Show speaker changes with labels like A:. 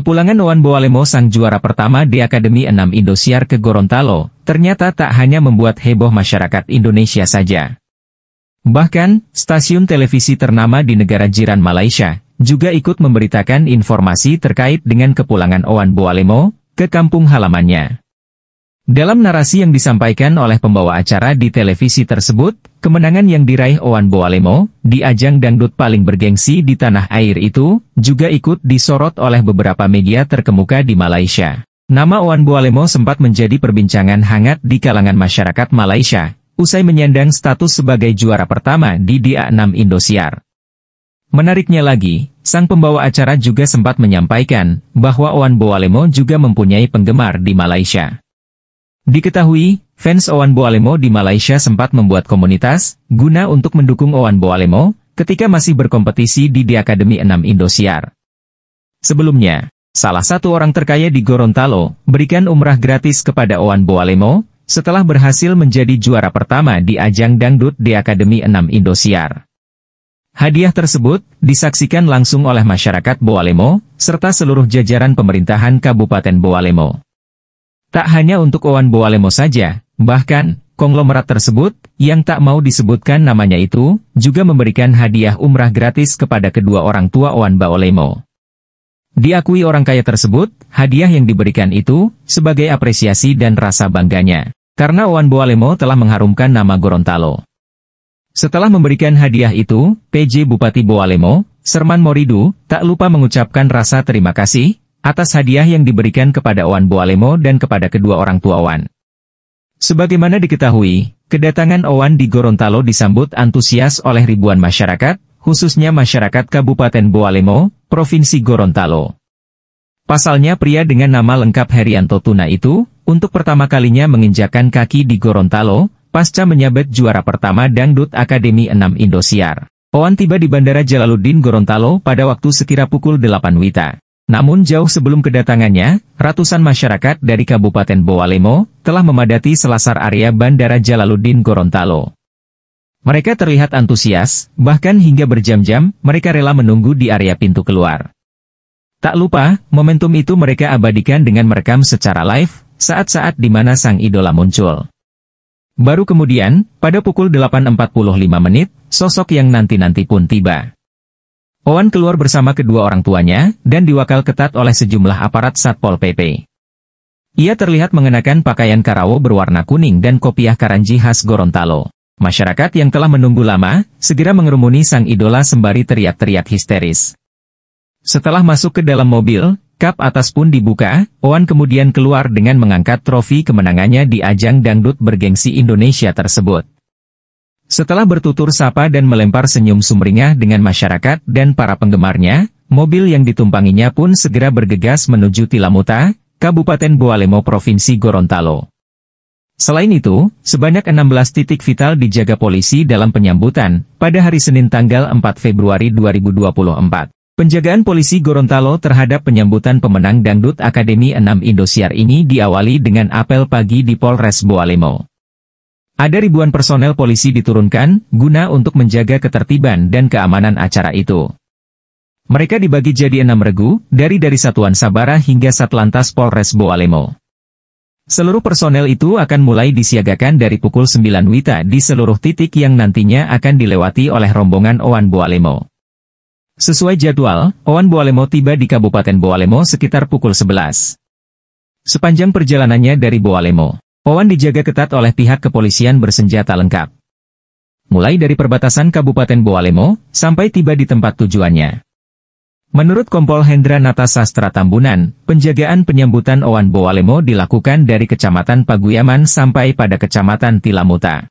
A: Kepulangan Noan Boalemo sang juara pertama di Akademi 6 Indosiar ke Gorontalo, ternyata tak hanya membuat heboh masyarakat Indonesia saja. Bahkan, stasiun televisi ternama di negara jiran Malaysia, juga ikut memberitakan informasi terkait dengan kepulangan Owan Boalemo, ke kampung halamannya. Dalam narasi yang disampaikan oleh pembawa acara di televisi tersebut, kemenangan yang diraih Owan Boalemo di ajang dangdut paling bergengsi di tanah air itu juga ikut disorot oleh beberapa media terkemuka di Malaysia. Nama Owan Boalemo sempat menjadi perbincangan hangat di kalangan masyarakat Malaysia, usai menyandang status sebagai juara pertama di DA6 Indosiar. Menariknya lagi, sang pembawa acara juga sempat menyampaikan bahwa Owan Boalemo juga mempunyai penggemar di Malaysia. Diketahui, fans Owan Boalemo di Malaysia sempat membuat komunitas, guna untuk mendukung Owan Boalemo, ketika masih berkompetisi di The Academy 6 Indosiar. Sebelumnya, salah satu orang terkaya di Gorontalo, berikan umrah gratis kepada Owan Boalemo, setelah berhasil menjadi juara pertama di ajang dangdut The Academy 6 Indosiar. Hadiah tersebut disaksikan langsung oleh masyarakat Boalemo, serta seluruh jajaran pemerintahan Kabupaten Boalemo. Tak hanya untuk Owan Boalemo saja, bahkan, konglomerat tersebut, yang tak mau disebutkan namanya itu, juga memberikan hadiah umrah gratis kepada kedua orang tua Owan Boalemo. Diakui orang kaya tersebut, hadiah yang diberikan itu, sebagai apresiasi dan rasa bangganya. Karena Owan Boalemo telah mengharumkan nama Gorontalo. Setelah memberikan hadiah itu, PJ Bupati Boalemo, Serman Moridu, tak lupa mengucapkan rasa terima kasih, atas hadiah yang diberikan kepada Oan Boalemo dan kepada kedua orang tua Oan. Sebagaimana diketahui, kedatangan Oan di Gorontalo disambut antusias oleh ribuan masyarakat, khususnya masyarakat Kabupaten Boalemo, Provinsi Gorontalo. Pasalnya pria dengan nama lengkap Herianto Tuna itu, untuk pertama kalinya menginjakan kaki di Gorontalo, pasca menyabet juara pertama Dangdut Akademi 6 Indosiar. Oan tiba di Bandara Jalaluddin Gorontalo pada waktu sekira pukul 8 Wita. Namun jauh sebelum kedatangannya, ratusan masyarakat dari Kabupaten Boalemo telah memadati selasar area Bandara Jalaluddin Gorontalo. Mereka terlihat antusias, bahkan hingga berjam-jam mereka rela menunggu di area pintu keluar. Tak lupa, momentum itu mereka abadikan dengan merekam secara live, saat-saat di mana sang idola muncul. Baru kemudian, pada pukul 8.45 menit, sosok yang nanti-nanti pun tiba. Owen keluar bersama kedua orang tuanya dan diwakal ketat oleh sejumlah aparat Satpol PP. Ia terlihat mengenakan pakaian karawo berwarna kuning dan kopiah karanji khas Gorontalo. Masyarakat yang telah menunggu lama, segera mengerumuni sang idola sembari teriak-teriak histeris. Setelah masuk ke dalam mobil, kap atas pun dibuka, Owen kemudian keluar dengan mengangkat trofi kemenangannya di ajang dangdut bergengsi Indonesia tersebut. Setelah bertutur sapa dan melempar senyum sumringah dengan masyarakat dan para penggemarnya, mobil yang ditumpanginya pun segera bergegas menuju Tilamuta, Kabupaten Boalemo Provinsi Gorontalo. Selain itu, sebanyak 16 titik vital dijaga polisi dalam penyambutan, pada hari Senin tanggal 4 Februari 2024. Penjagaan polisi Gorontalo terhadap penyambutan pemenang Dangdut Akademi 6 Indosiar ini diawali dengan apel pagi di Polres Boalemo. Ada ribuan personel polisi diturunkan, guna untuk menjaga ketertiban dan keamanan acara itu. Mereka dibagi jadi enam regu, dari dari Satuan Sabara hingga Satlantas Polres Boalemo. Seluruh personel itu akan mulai disiagakan dari pukul 9 Wita di seluruh titik yang nantinya akan dilewati oleh rombongan Owan Boalemo. Sesuai jadwal, Owan Boalemo tiba di Kabupaten Boalemo sekitar pukul 11. Sepanjang perjalanannya dari Boalemo, Wawan dijaga ketat oleh pihak kepolisian bersenjata lengkap. Mulai dari perbatasan Kabupaten Boalemo, sampai tiba di tempat tujuannya. Menurut Kompol Hendra Nata Sastra Tambunan, penjagaan penyambutan Owan Boalemo dilakukan dari Kecamatan Paguyaman sampai pada Kecamatan Tilamuta.